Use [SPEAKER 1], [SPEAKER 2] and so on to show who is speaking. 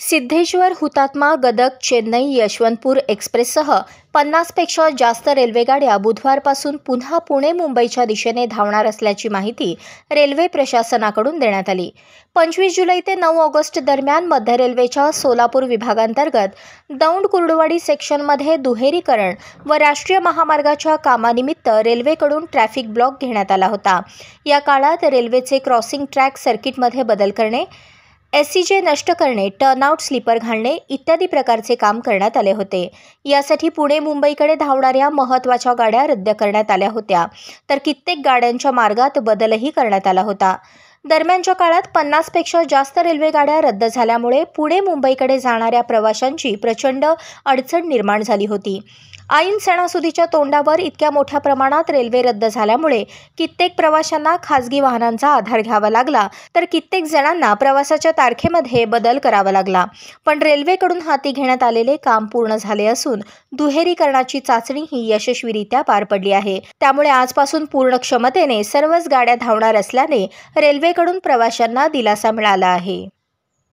[SPEAKER 1] सिद्धेश्वर हुतात्मा गदक चेन्नई यशवंतपूर एक्सप्रेससह पन्नासपेक्षा जास्त रेल्वेगाड्या बुधवारपासून पुन्हा पुणे मुंबईच्या दिशेने धावणार असल्याची माहिती रेल्वे प्रशासनाकडून देण्यात आली पंचवीस जुलै ते नऊ ऑगस्ट दरम्यान मध्य रेल्वेच्या सोलापूर विभागांतर्गत दौंड कुर्डुवाडी सेक्शनमध्ये दुहेरीकरण व राष्ट्रीय महामार्गाच्या कामानिमित्त रेल्वेकडून ट्रॅफिक ब्लॉक घेण्यात आला होता या काळात रेल्वेचे क्रॉसिंग ट्रॅक सर्किटमध्ये बदल करणे एससीजे नष्ट करणे टर्नआउट स्लीपर घालणे इत्यादी प्रकारचे काम करण्यात आले होते यासाठी पुणे मुंबईकडे धावणाऱ्या महत्त्वाच्या गाड्या रद्द करण्यात आल्या होत्या तर कित्येक गाड्यांच्या मार्गात बदलही करण्यात आला होता दरम्यानच्या काळात पन्नासपेक्षा जास्त रेल्वे गाड्या रद्द झाल्यामुळे पुणे मुंबईकडे जाणाऱ्या प्रवाशांची प्रचंड अडचण निर्माण झाली होती ऐन सणासुदीच्या तोंडावर इतक्या मोठ्या प्रमाणात रेल्वे रद्द झाल्यामुळे कित्येक प्रवाशांना खासगी वाहनांचा आधार घ्यावा लागला तर कित्येक जणांना प्रवासाच्या तारखेमध्ये बदल करावा लागला पण रेल्वेकडून हाती घेण्यात आलेले काम पूर्ण झाले असून दुहेरीकरणाची चाचणी ही यशस्वीरित्या पार पडली आहे त्यामुळे आजपासून पूर्ण क्षमतेने सर्वच गाड्या धावणार असल्याने रेल्वेकडून प्रवाशांना दिलासा मिळाला आहे